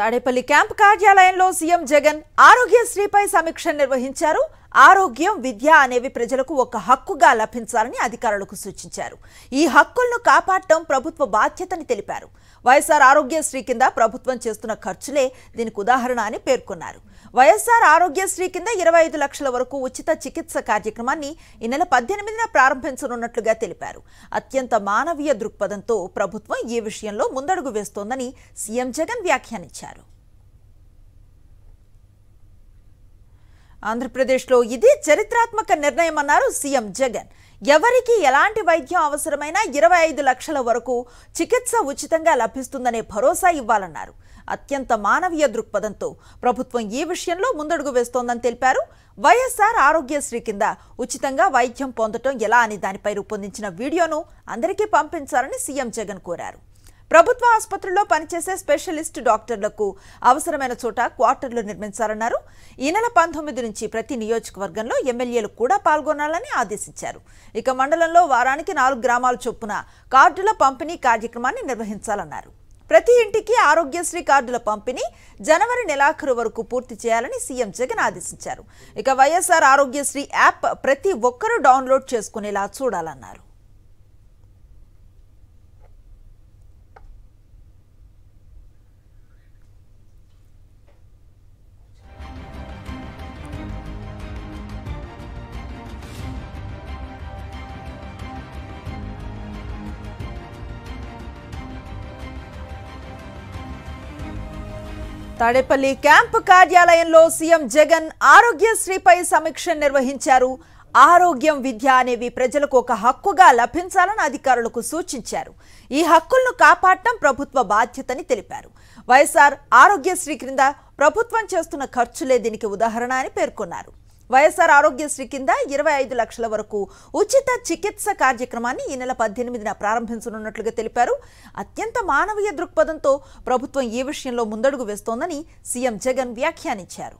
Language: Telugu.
తాడేపల్లి క్యాంపు కార్యాలయంలో సీఎం జగన్ ఆరోగ్యశ్రీపై సమీక్ష నిర్వహించారు ఆరోగ్యం విద్య అనేవి ప్రజలకు ఒక హక్కుగా లభించాలని అధికారులకు సూచించారు ఈ హక్కులను కాపాడటం ప్రభుత్వ బాధ్యతని తెలిపారు వైఎస్ఆర్ ఆరోగ్యశ్రీ కింద ప్రభుత్వం చేస్తున్న ఖర్చులే దీనికి ఉదాహరణ అని పేర్కొన్నారు వైఎస్ఆర్ ఆరోగ్యశ్రీ కింద ఇరవై ఐదు లక్షల వరకు ఉచిత చికిత్స కార్యక్రమాన్ని ఈ నెల పద్దెనిమిదిన ప్రారంభించనున్నట్లుగా తెలిపారు అత్యంత మానవీయ దృక్పథంతో ప్రభుత్వం ఈ విషయంలో ముందడుగు వేస్తోందని సీఎం జగన్ వ్యాఖ్యానించారు ఆంధ్రప్రదేశ్లో ఇది చరిత్రాత్మక నిర్ణయం అన్నారు సీఎం జగన్ ఎవరికి ఎలాంటి వైద్యం అవసరమైనా ఇరవై ఐదు లక్షల వరకు చికిత్స ఉచితంగా లభిస్తుందనే భరోసా ఇవ్వాలన్నారు అత్యంత మానవీయ దృక్పథంతో ప్రభుత్వం ఈ విషయంలో ముందడుగు వేస్తోందని తెలిపారు వైఎస్ఆర్ ఆరోగ్యశ్రీ కింద ఉచితంగా వైద్యం పొందటం ఎలా అని దానిపై రూపొందించిన వీడియోను అందరికీ పంపించాలని సీఎం జగన్ కోరారు ప్రభుత్వ ఆసుపత్రుల్లో పనిచేసే స్పెషలిస్ట్ డాక్టర్లకు అవసరమైన చోట క్వార్టర్లు నిర్మించాలన్నారు ఈ నెల పంతొమ్మిది నుంచి ప్రతి నియోజకవర్గంలో ఎమ్మెల్యేలు కూడా పాల్గొనాలని ఆదేశించారు ఇక మండలంలో వారానికి నాలుగు గ్రామాల చొప్పున కార్డుల పంపిణీ కార్యక్రమాన్ని నిర్వహించాలన్నారు ప్రతి ఇంటికి ఆరోగ్యశ్రీ కార్డుల పంపిణీ జనవరి నెలాఖరు వరకు పూర్తి చేయాలని సీఎం జగన్ ఆదేశించారు ఇక వైఎస్ఆర్ ఆరోగ్యశ్రీ యాప్ ప్రతి ఒక్కరూ డౌన్లోడ్ చేసుకునేలా చూడాలన్నారు తాడేపల్లి క్యాంపు కార్యాలయంలో సీఎం జగన్ ఆరోగ్యశ్రీపై సమీక్ష నిర్వహించారు ఆరోగ్యం విద్య అనేవి ప్రజలకు ఒక హక్కుగా లభించాలని అధికారులకు సూచించారు ఈ హక్కులను కాపాడటం ప్రభుత్వ బాధ్యతని తెలిపారు వైఎస్ఆర్ ఆరోగ్యశ్రీ క్రింద ప్రభుత్వం చేస్తున్న ఖర్చులే దీనికి ఉదాహరణ అని పేర్కొన్నారు వైఎస్ఆర్ ఆరోగ్యశ్రీ కింద ఇరవై ఐదు లక్షల వరకు ఉచిత చికిత్స కార్యక్రమాన్ని ఈ నెల పద్దెనిమిదిన ప్రారంభించనున్నట్లుగా తెలిపారు అత్యంత మానవీయ దృక్పథంతో ప్రభుత్వం ఈ విషయంలో ముందడుగు వేస్తోందని సీఎం జగన్ వ్యాఖ్యానించారు